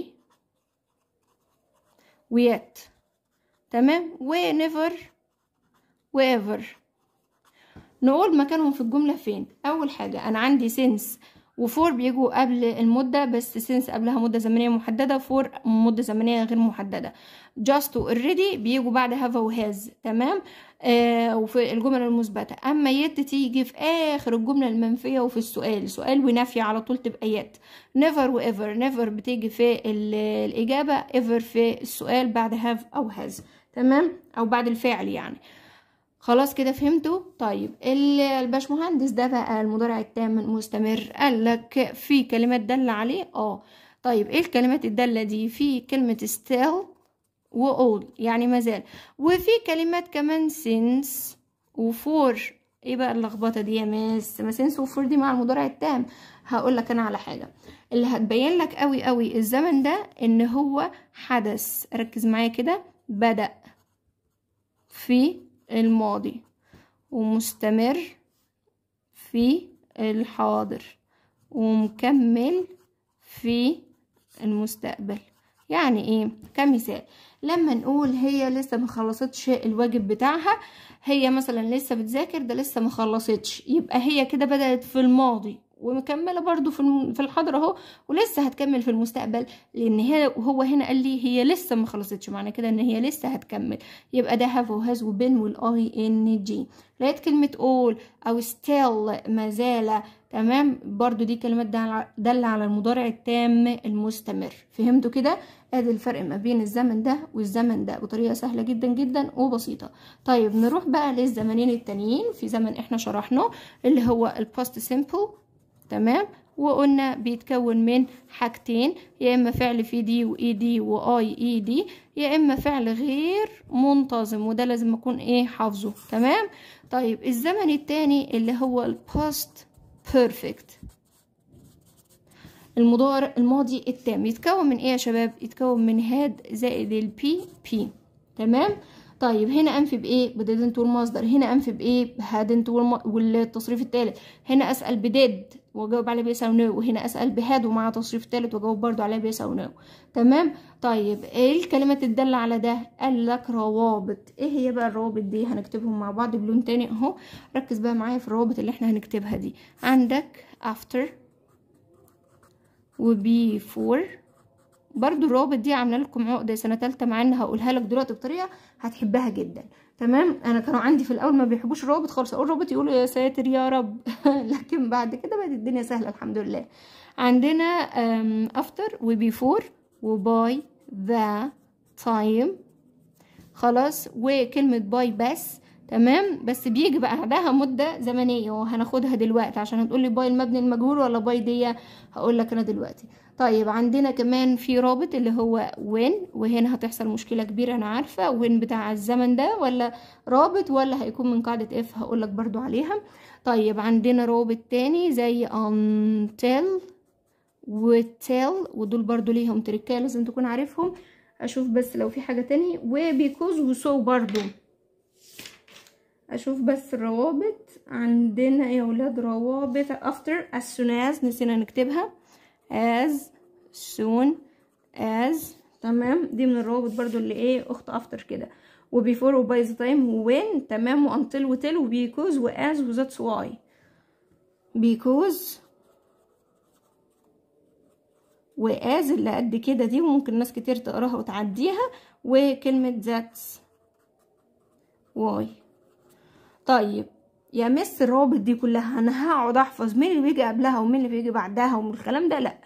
ويات تمام ونيفر وإيفر نقول مكانهم في الجملة فين أول حاجة أنا عندي سينس وفور بيجوا قبل المدة بس سينس قبلها مدة زمنية محددة فور مدة زمنية غير محددة just و already بيجوا بعد have has تمام آه، وفي الجمل المثبته اما يد تيجي في اخر الجمله المنفيه وفي السؤال سؤال ونفي على طول تبقى يد never وايفر never بتيجي في الاجابه ايفر في السؤال بعد هاف او هاز تمام او بعد الفعل يعني خلاص كده فهمتوا طيب الباشمهندس ده بقى المضارع التام المستمر قال لك في كلمات داله عليه اه طيب ايه الكلمات الداله دي في كلمه ستيل و old يعني مازال وفي كلمات كمان since وفور ايه بقى اللخبطه دي يا ماس ما سنس وفور دي مع المضارع التام هقول لك انا على حاجه اللي هتبين لك قوي قوي الزمن ده ان هو حدث ركز معايا كده بدا في الماضي ومستمر في الحاضر ومكمل في المستقبل يعني ايه كمثال لما نقول هي لسه ما خلصتش الواجب بتاعها هي مثلا لسه بتذاكر ده لسه ما خلصتش يبقى هي كده بدأت في الماضي ومكمله برضو في الحاضر اهو ولسه هتكمل في المستقبل لان هي هو هنا قال لي هي لسه ما خلصتش معنى كده ان هي لسه هتكمل يبقى ده هاف وهاز وبين والاي ان جي لقيت كلمه اول او ستيل ما زال تمام برضو دي كلمات دالة على المضارع التام المستمر فهمتوا كده ادي الفرق ما بين الزمن ده والزمن ده بطريقة سهلة جدا جدا وبسيطة طيب نروح بقى للزمنين التانيين في زمن احنا شرحناه اللي هو الباست simple تمام وقلنا بيتكون من حاجتين يا اما فعل في دي واي دي واي اي دي يا اما فعل غير منتظم وده لازم اكون ايه حافظه تمام طيب الزمن التاني اللي هو الباست بيرفكت المضارع الماضي التام يتكون من ايه يا شباب يتكون من هاد زائد البي بي تمام طيب هنا انفي بايه بديدنت والمصدر هنا انفي بايه بهاد والتصريف التالت هنا اسال بديد واجاوب عليه بيس او نو وهنا اسال بهاد ومع تصريف ثالث واجاوب برضو عليه بيس او نو تمام طيب ايه الكلمه الداله على ده قال لك روابط ايه هي بقى الروابط دي هنكتبهم مع بعض بلون تاني اهو ركز بقى معايا في الروابط اللي احنا هنكتبها دي عندك after و before برضو الروابط دي عامله لكم عقده سنه تالته مع ان هقولها لك دلوقتي بطريقه هتحبها جدا تمام انا كانوا عندي في الاول ما بيحبوش الروابط خالص اقول روابط يقولوا يا ساتر يا رب لكن بعد كده بقت الدنيا سهله الحمد لله عندنا افتر وبيفور وباي ذا تايم خلاص وكلمه باي بس تمام بس بيجي بعدها مده زمنيه وهناخدها دلوقتي عشان هتقولي باي المبني المجهول ولا باي دي هقول لك انا دلوقتي طيب عندنا كمان في رابط اللي هو وين وهنا هتحصل مشكله كبيره انا عارفه وين بتاع الزمن ده ولا رابط ولا هيكون من قاعده اف هقول لك برضو عليها طيب عندنا رابط تاني زي until um, وتيل ودول برضو ليهم تركيه لازم تكون عارفهم اشوف بس لو في حاجه تاني وبيكوز وسو برضو اشوف بس الروابط عندنا يا ولاد روابط after as soon as نسينا نكتبها as soon as تمام دي من الروابط برضو اللي ايه اخت after كده و و before by the time و when تمام و و و until till و as و that's why because و واز اللي قد كده دي وممكن ناس كتير تقراها وتعديها وكلمة that's واي طيب يا مس الروابط دي كلها انا هقعد احفظ مين اللي بيجي قبلها ومين اللي بيجي بعدها ومن الكلام ده لا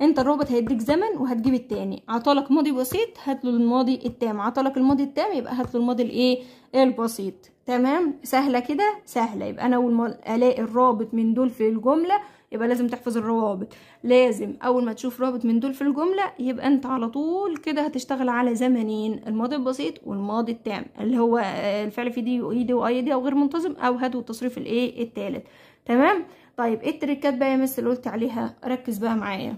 انت الرابط هيديك زمن وهتجيب التاني عطالك ماضي بسيط هات له الماضي التام عطالك الماضي التام يبقى هات له الماضي الايه البسيط تمام سهله كده سهله يبقى انا اول ما الاقي الرابط من دول في الجمله يبقى لازم تحفظ الروابط لازم اول ما تشوف رابط من دول في الجمله يبقى انت على طول كده هتشتغل على زمنين الماضي البسيط والماضي التام اللي هو آه، الفعل في دي وايدي دي واي دي او غير منتظم او هاد والتصريف الايه التالت تمام طيب ايه التريكات بقى يا مس اللي قلت عليها ركز بقى معايا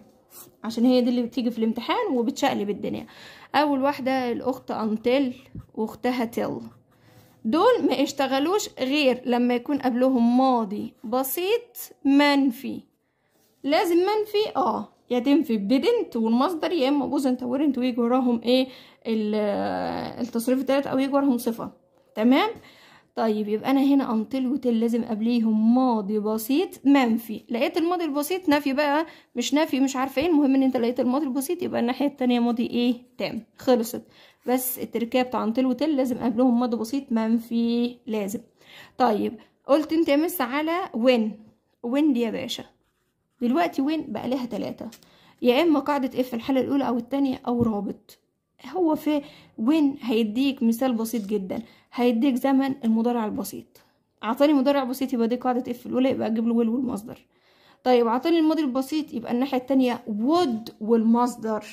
عشان هي دي اللي بتيجي في الامتحان وبتشقلب الدنيا اول واحده الاخت انتل واختها تل دول ما اشتغلوش غير لما يكون قبلهم ماضي بسيط منفي لازم منفي اه يا تنفي بدنت والمصدر يا اما بوزنت او ورنت ويجي وراهم ايه التصريف التالت او يجي وراهم صفه تمام طيب يبقى انا هنا انطل وتل لازم قبليهم ماضي بسيط منفي لقيت الماضي البسيط نفي بقى مش نفي مش عارفه ايه المهم ان انت لقيت الماضي البسيط يبقى الناحيه التانية ماضي ايه تام خلصت بس التركية بتاع انطل وتل لازم قبلهم مد بسيط منفي لازم طيب قلت انت مس على وين وين دي يا باشا دلوقتي وين بقى لها تلاتة يا اما قاعدة اف في الحالة الاولى او التانية او رابط هو في وين هيديك مثال بسيط جدا هيديك زمن المضارع البسيط اعطاني مضارع بسيط يبقى دي قاعدة اف الاولى يبقى اجيب له ويل والمصدر طيب اعطاني الماضي البسيط يبقى الناحية التانية وود والمصدر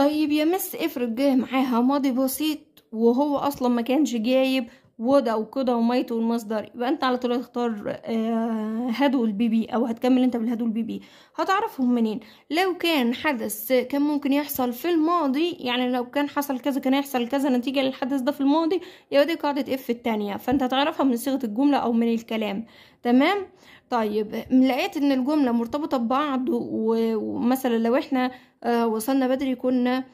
طيب يا مس افرض جه معاها ماضي بسيط وهو اصلا ما كانش جايب وضع وكده وميت والمصدر يبقى انت على طول هتختار آه، هدو البيبي او هتكمل انت بالهدو البيبي هتعرفهم منين لو كان حدث كان ممكن يحصل في الماضي يعني لو كان حصل كذا كان يحصل كذا نتيجة للحدث ده في الماضي يبقى دي قاعدة اف التانية فانت هتعرفها من صيغة الجملة او من الكلام تمام طيب لقيت ان الجملة مرتبطة ببعض ومثلا لو احنا آه، وصلنا بدري كنا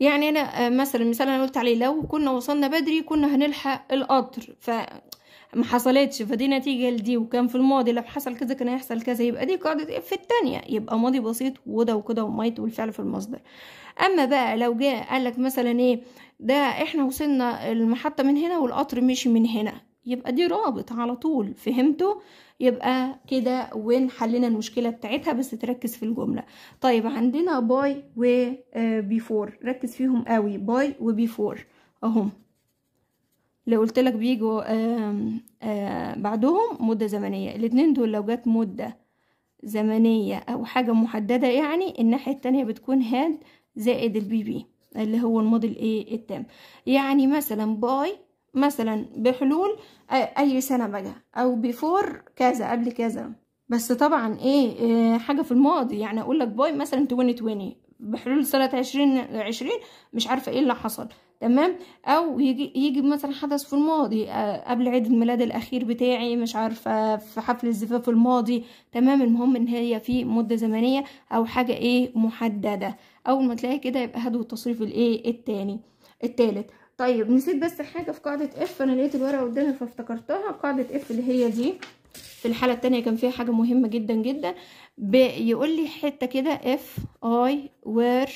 يعني انا آه، مثلا مثلا انا قلت عليه لو كنا وصلنا بدري كنا هنلحق القطر ف ما حصلتش فدي نتيجة لدي وكان في الماضي لو حصل كذا كان هيحصل كذا يبقى دي قاعدة في التانية يبقى ماضي بسيط وده وكده ومايت والفعل في المصدر اما بقى لو جاء قالك مثلا ايه ده احنا وصلنا المحطة من هنا والقطر مشي من هنا يبقى دي رابط على طول فهمتوا يبقى كده وين حلينا المشكله بتاعتها بس تركز في الجمله طيب عندنا باي وبيفور آه، ركز فيهم قوي باي وبيفور اهم اللي قلت لك بيجوا آه، بعدهم مده زمنيه الاتنين دول لو جت مده زمنيه او حاجه محدده يعني الناحيه التانية بتكون هاد زائد البي بي اللي هو الماضي الايه التام يعني مثلا باي مثلا بحلول اي سنه بقى او بيفور كذا قبل كذا بس طبعا ايه, إيه حاجه في الماضي يعني اقول لك باي مثلا 2020 بحلول سنه 2020 مش عارفه ايه اللي حصل تمام او يجي يجي مثلا حدث في الماضي آه، قبل عيد الميلاد الاخير بتاعي مش عارفه في حفل الزفاف الماضي تمام المهم ان هي في مده زمنيه او حاجه ايه محدده اول ما تلاقي كده يبقى هدو التصريف الايه التاني التالت طيب نسيت بس حاجه في قاعده اف انا لقيت الورقه قدامي فافتكرتها قاعده اف اللي هي دي في الحاله التانية كان فيها حاجه مهمه جدا جدا بيقول لي حته كده اف اي وير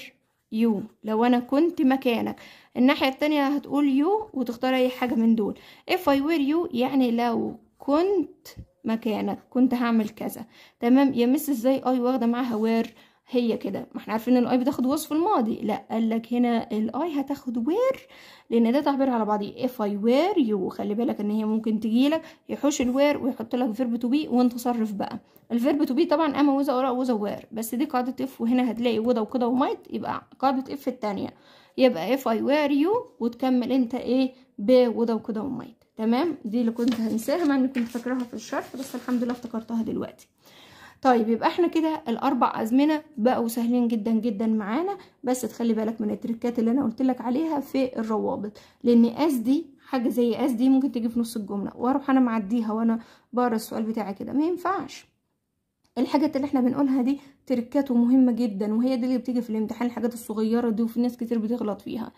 يو لو انا كنت مكانك الناحيه التانية هتقول يو وتختار اي حاجه من دول اف اي وير يو يعني لو كنت مكانك كنت هعمل كذا تمام يا مس ازاي اي واخده معاها وير هي كده ما احنا عارفين ان الاي بتاخد وصف الماضي لا قال لك هنا الاي هتاخد وير لان ده تعبير على بعضي اف اي وير يو خلي بالك ان هي ممكن تجي لك يحوش الوير ويحط لك فيرب تو بي وانت صرف بقى الفيرب تو بي طبعا اما وذا اوراق وذا وير بس دي قاعده اف وهنا هتلاقي وذا وكده ومايت يبقى قاعده اف الثانيه يبقى اف اي وير يو وتكمل انت ايه ب وذا وكده ومايت تمام دي اللي كنت هنساها مع اني كنت فاكراها في الشرح بس الحمد لله افتكرتها دلوقتي طيب يبقى احنا كده الاربع ازمنه بقوا سهلين جدا جدا معانا بس تخلي بالك من التركات اللي انا قلت لك عليها في الروابط لان اس دي حاجه زي اس دي ممكن تيجي في نص الجمله واروح انا معديها وانا بقرا السؤال بتاعي كده ما ينفعش الحاجات اللي احنا بنقولها دي تركات ومهمه جدا وهي دي اللي بتيجي في الامتحان الحاجات الصغيره دي وفي ناس كتير بتغلط فيها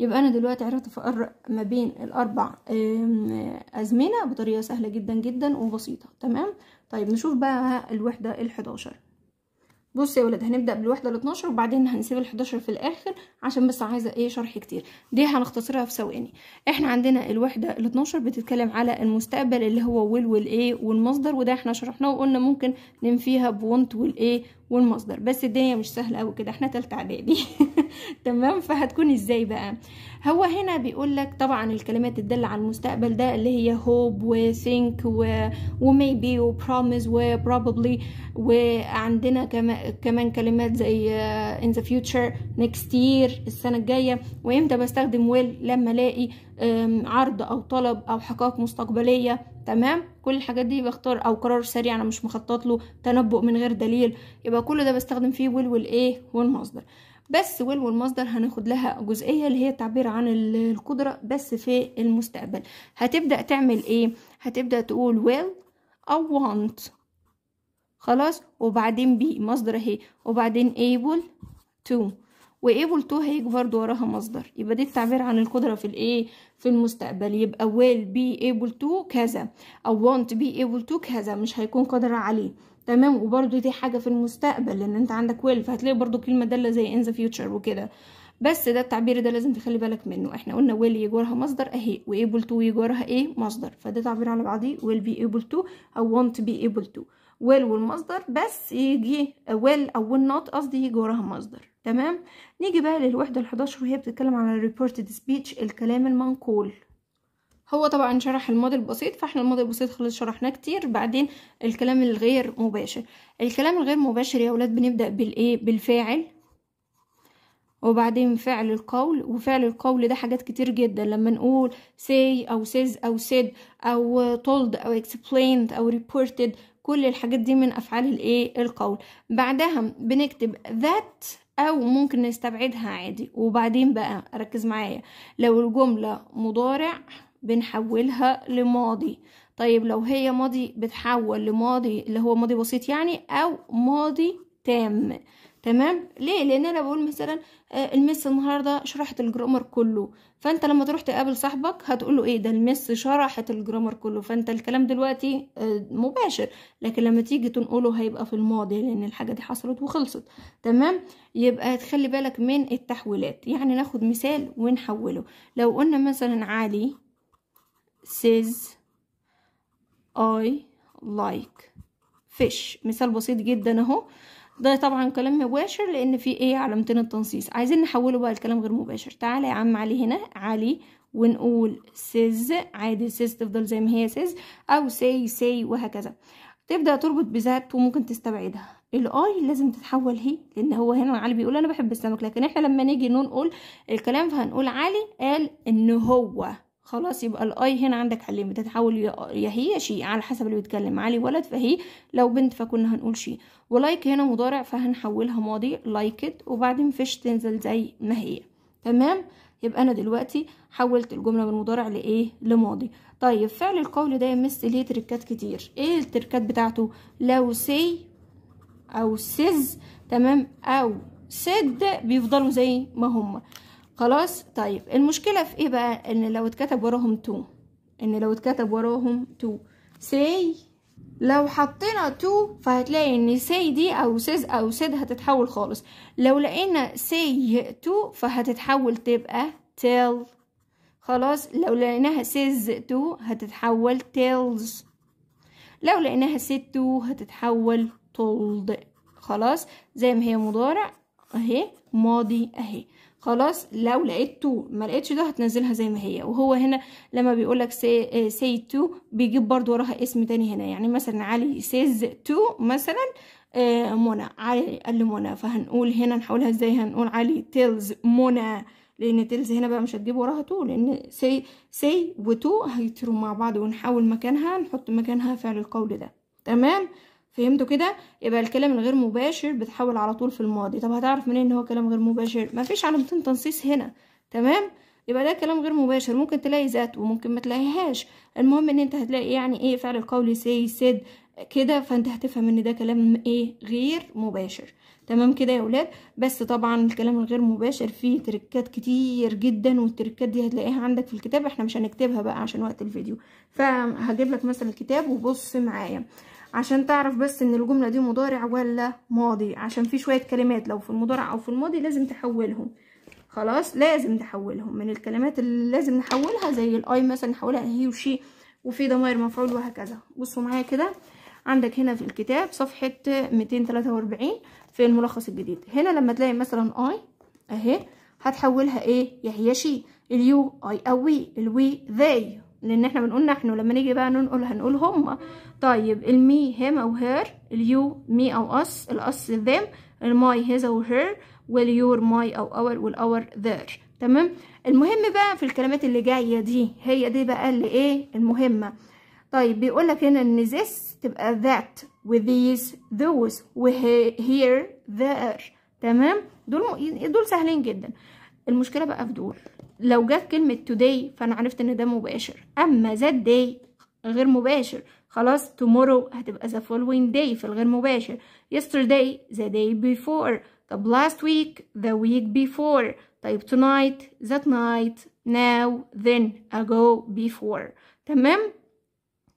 يبقى انا دلوقتي عرفت افرق ما بين الاربع ازمنه بطريقه سهله جدا جدا وبسيطه تمام طيب نشوف بقى الوحده ال11 بصوا يا ولاد هنبدا بالوحده ال12 وبعدين هنسيب ال11 في الاخر عشان بس عايزه ايه شرح كتير دي هنختصرها في ثواني احنا عندنا الوحده ال12 بتتكلم على المستقبل اللي هو ويل والايه والمصدر وده احنا شرحناه وقلنا ممكن ننفيها بونت والايه والمصدر بس الدنيا مش سهله قوي كده احنا تالتة اعدادي تمام فهتكون ازاي بقى هو هنا بيقول لك طبعا الكلمات الداله على المستقبل ده اللي هي هوب وثينك وميبي و, و وعندنا كمان كلمات زي ان ذا فيوتشر نيكست يير السنه الجايه وامتى بستخدم ويل لما الاقي um, عرض او طلب او حقائق مستقبليه تمام كل الحاجات دي بختار او قرار سريع انا مش مخطط له تنبؤ من غير دليل يبقى كل ده بستخدم فيه ويل والايه والمصدر بس ويل والمصدر هناخد لها جزئية اللي هي التعبير عن القدرة بس في المستقبل هتبدأ تعمل ايه هتبدأ تقول ويل او want خلاص وبعدين بي مصدر اهي وبعدين able to وايبل تو هيجي برضو وراها مصدر يبقى دي التعبير عن القدرة في الايه في المستقبل يبقى will be able to كذا او want be able to كذا مش هيكون قادر عليه تمام وبرده دي حاجة في المستقبل لان انت عندك will فهتلاقي برضه كلمة دالة زي in the future وكده بس ده التعبير ده لازم تخلي بالك منه احنا قلنا will يجي وراها مصدر اهي وايبل to يجي وراها ايه مصدر فده تعبير على بعضيه will be able to او want be able to ويل والمصدر بس يجي ويل او ويل نوت قصدي يجي وراها مصدر تمام نيجي بقى للوحده ال11 وهي بتتكلم على الريبورتد سبيتش الكلام المنقول هو طبعا شرح الموديل البسيط فاحنا الموديل البسيط خلص شرحناه كتير بعدين الكلام الغير مباشر الكلام الغير مباشر يا ولاد بنبدا بالايه بالفاعل وبعدين فعل القول وفعل القول ده حاجات كتير جدا لما نقول say او says او said او told او explained او reported كل الحاجات دي من افعال الايه القول بعدها بنكتب ذات او ممكن نستبعدها عادي وبعدين بقى ركز معايا لو الجمله مضارع بنحولها لماضي طيب لو هي ماضي بتحول لماضي اللي هو ماضي بسيط يعني او ماضي تام تمام ليه لان انا بقول مثلا آه، المس النهارده شرحت الجرامر كله فانت لما تروح تقابل صاحبك هتقول له ايه ده المس شرحت الجرامر كله فانت الكلام دلوقتي آه، مباشر لكن لما تيجي تنقله هيبقى في الماضي لان الحاجه دي حصلت وخلصت تمام يبقى تخلي بالك من التحويلات يعني ناخد مثال ونحوله لو قلنا مثلا علي says I like fish مثال بسيط جدا اهو ده طبعا كلام مباشر لان في ايه علامتين التنصيص عايزين نحوله بقى لكلام غير مباشر تعالى يا عم علي هنا علي ونقول سيز عادي سيز تفضل زي ما هي سيز او سي سي وهكذا تبدا تربط بذات وممكن تستبعدها الاي لازم تتحول هي لان هو هنا علي بيقول انا بحب السمك لكن احنا لما نيجي نقول الكلام فهنقول علي قال ان هو خلاص يبقى الاي هنا عندك حلين بتتحول يا هي شي على حسب اللي بيتكلم علي ولد فهي لو بنت فكنا هنقول شي ولايك هنا مضارع فهنحولها ماضي لايكت وبعدين فيش تنزل زي ما هي تمام يبقى انا دلوقتي حولت الجمله من مضارع لايه لماضي طيب فعل القول ده يا مس ليه تركات كتير ايه التركات بتاعته لو سي او سيز تمام او سد بيفضلوا زي ما هما خلاص طيب المشكلة في ايه بقى ان لو اتكتب وراهم تو ان لو اتكتب وراهم تو سي لو حطينا تو فهتلاقي ان سي دي او سيز او سيد هتتحول خالص لو لقينا سي تو فهتتحول تبقى تيل خلاص لو لقيناها سيز تو هتتحول تيلز لو لقيناها سيت تو هتتحول تولد خلاص زي ما هي مضارع اهي ماضي اهي خلاص لو لقيته ما لقيتش ده هتنزلها زي ما هي وهو هنا لما بيقول لك سي تو بيجيب برضو وراها اسم تاني هنا يعني مثلا علي سيز تو مثلا eh، منى علي قال لمنى فهنقول هنا نحولها ازاي هنقول علي تيلز منى لان تيلز هنا بقى مش هتجيب وراها تو لان سي سي وتو هيتروا مع بعض ونحاول مكانها نحط مكانها فعل القول ده تمام فهمتوا كده يبقى الكلام الغير مباشر بتحول على طول في الماضي طب هتعرف منين ان هو كلام غير مباشر مفيش علامتين تنصيص هنا تمام يبقى ده كلام غير مباشر ممكن تلاقي ذات وممكن ما تلاقيهاش المهم ان انت هتلاقي يعني ايه فعل القول سي سيد كده فانت هتفهم ان ده كلام ايه غير مباشر تمام كده يا اولاد بس طبعا الكلام الغير مباشر فيه تركات كتير جدا والتركات دي هتلاقيها عندك في الكتاب احنا مش هنكتبها بقى عشان وقت الفيديو فهجيب لك مثلا الكتاب وبص معايا عشان تعرف بس ان الجمله دي مضارع ولا ماضي عشان في شويه كلمات لو في المضارع او في الماضي لازم تحولهم خلاص لازم نحولهم من الكلمات اللي لازم نحولها زي الاي مثلا نحولها هي وشي وفي ضمائر مفعول وهكذا بصوا معايا كده عندك هنا في الكتاب صفحه 243 في الملخص الجديد هنا لما تلاقي مثلا اي اهي هتحولها ايه يا هي شي اليو اي او وي الوي ذي لان احنا بنقول نحن لما نيجي بقى ننقل هنقول هم طيب المي هيم او هير اليو مي او اس الاس ذيم الماي هيز او هير واليور ماي او اور والاور ذير تمام المهم بقى في الكلمات اللي جايه دي هي دي بقى اللي ايه المهمه طيب بيقول لك هنا ان ذس تبقى ذات وذيز ذوز وهير ذير تمام دول م... دول سهلين جدا المشكله بقى في دول لو جت كلمة today فأنا عرفت إن ده مباشر أما that day غير مباشر خلاص tomorrow هتبقى the following day في الغير مباشر yesterday the day before طب last week the week before طيب tonight that night now then ago before تمام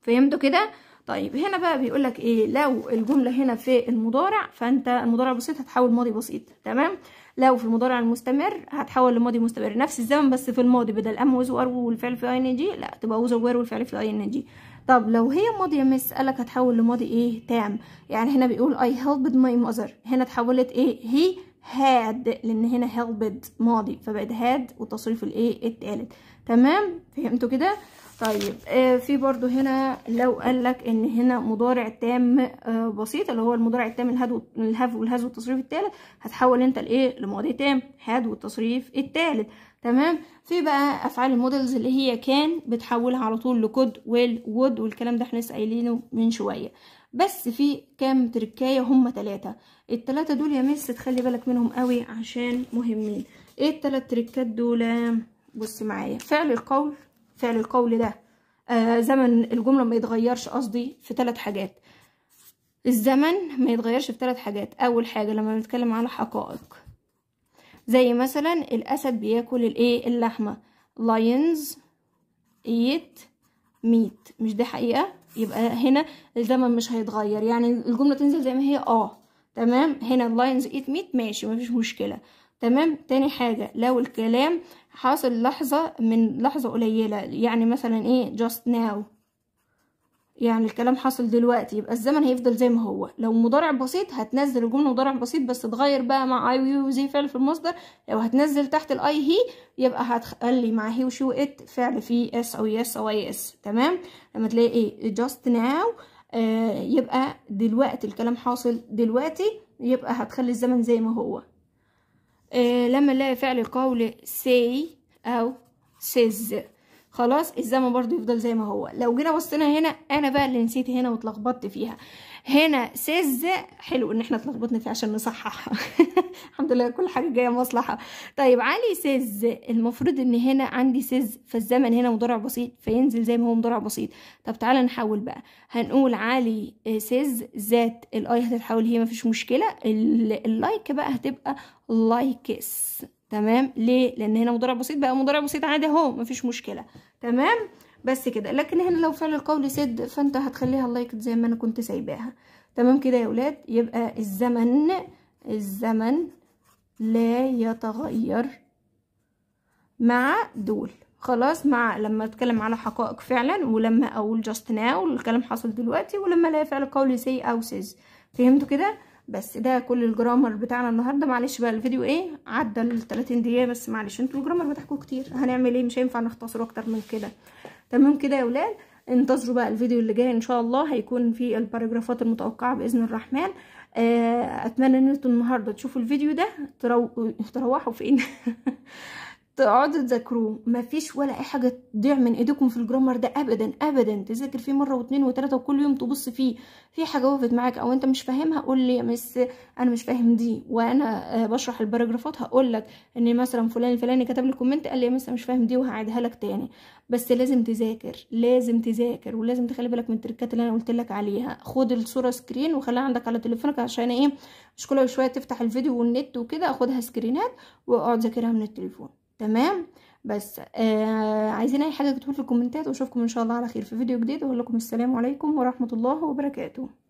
فهمتوا كده طيب هنا بقى بيقول لك ايه لو الجمله هنا في المضارع فانت المضارع بسيط هتحول ماضي بسيط تمام لو في المضارع المستمر هتحول لماضي مستمر نفس الزمن بس في الماضي بدل ام وز وار والفعل في اي ان جي لا تبقى وز وار والفعل في اي ان جي طب لو هي ماضيه مس قالك هتحول لماضي ايه تام يعني هنا بيقول اي هيلبد ماي ماذر هنا اتحولت ايه هي هاد لان هنا هيلبد ماضي فبقت هاد والتصريف الايه التالت تمام فهمتوا كده طيب آه، في برضو هنا لو قالك ان هنا مضارع تام آه، بسيط اللي هو المضارع التام الهدو الهف والتصريف الثالث هتحول انت لايه لماضي تام هاد والتصريف الثالث تمام في بقى افعال المودلز اللي هي كان بتحولها على طول لكود ويل وود والكلام ده احنا لسه قايلينه من شويه بس في كام تركايه هم ثلاثه الثلاثه دول يا مس تخلي بالك منهم قوي عشان مهمين ايه الثلاث تركات دول بص معايا فعل القول فعل القول ده آه، زمن الجملة ما يتغيرش قصدي في ثلاث حاجات الزمن ما يتغيرش في ثلاث حاجات أول حاجة لما نتكلم على حقائق زي مثلا الأسد بياكل الإيه اللحمة lions eat meat مش دي حقيقة يبقى هنا الزمن مش هيتغير يعني الجملة تنزل زي ما هي اه تمام هنا lions eat meat ماشي مفيش مشكلة تمام تاني حاجة لو الكلام حاصل لحظة من لحظة قليلة يعني مثلا ايه just now يعني الكلام حاصل دلوقتي يبقى الزمن هيفضل زي ما هو لو مضارع بسيط هتنزل الجمله مضارع بسيط بس تغير بقى مع اي وي وزي فعل في المصدر لو هتنزل تحت الاي هي يبقى هتخلي مع هي وشو ات فعل فيه اس او يس او اي اس تمام لما تلاقي ايه just now آه يبقى دلوقتي الكلام حاصل دلوقتي يبقى هتخلي الزمن زي ما هو آه، لما نلاقي فعل القول say أو says خلاص الزمن برضو يفضل زي ما هو لو جينا بصينا هنا أنا بقى اللي نسيت هنا واتلخبطت فيها هنا سيز حلو ان احنا اتلخبطنا فيه عشان نصححها الحمد لله كل حاجه جايه مصلحه طيب علي سيز المفروض ان هنا عندي سيز فالزمن هنا مضارع بسيط فينزل زي ما هو مضارع بسيط طب تعالى نحول بقى هنقول علي آه، سيز ذات الاي هتتحول هي مفيش مشكله اللايك بقى هتبقى لايكس تمام ليه لان هنا مضارع بسيط بقى مضارع بسيط عادي اهو مفيش مشكله تمام بس كده لكن هنا لو فعل القول سد فانت هتخليها لايكت زي ما انا كنت سايباها تمام كده يا ولاد يبقى الزمن الزمن لا يتغير مع دول خلاص مع لما اتكلم على حقائق فعلا ولما اقول جاست ناو الكلام حصل دلوقتي ولما الاقي فعل القول سي او سيز فهمتوا كده بس ده كل الجرامر بتاعنا النهارده معلش بقى الفيديو ايه عدى ال 30 دقيقه بس معلش انتوا الجرامر بتاعكم كتير هنعمل ايه مش هينفع نختصره اكتر من كده تمام كده يا ولاد انتظروا بقى الفيديو اللي جاي ان شاء الله هيكون فيه الباراجرافات المتوقعه باذن الرحمن آه، اتمنى ان انتم النهارده تشوفوا الفيديو ده ترو... تروحوا فين تقعدوا تذاكروه مفيش ولا اي حاجه تضيع من ايديكم في الجرامر ده ابدا ابدا تذاكر فيه مره واتنين وتلاته وكل يوم تبص فيه في حاجه وقفت معاك او انت مش فاهمها قول لي يا مس انا مش فاهم دي وانا آه، بشرح الباراجرافات هقول لك ان مثلا فلان الفلاني كتب لي كومنت قال لي يا مس مش فاهم دي وهعيدها لك تاني بس لازم تذاكر لازم تذاكر ولازم تخلي بالك من التركات اللي انا قلت لك عليها خد الصوره سكرين وخليها عندك على تليفونك عشان ايه مش كل شويه تفتح الفيديو والنت وكده خدها سكرينات واقعد ذاكرها من التليفون تمام بس آه عايزين اي حاجه اكتبوها في الكومنتات واشوفكم ان شاء الله على خير في فيديو جديد واقول لكم السلام عليكم ورحمه الله وبركاته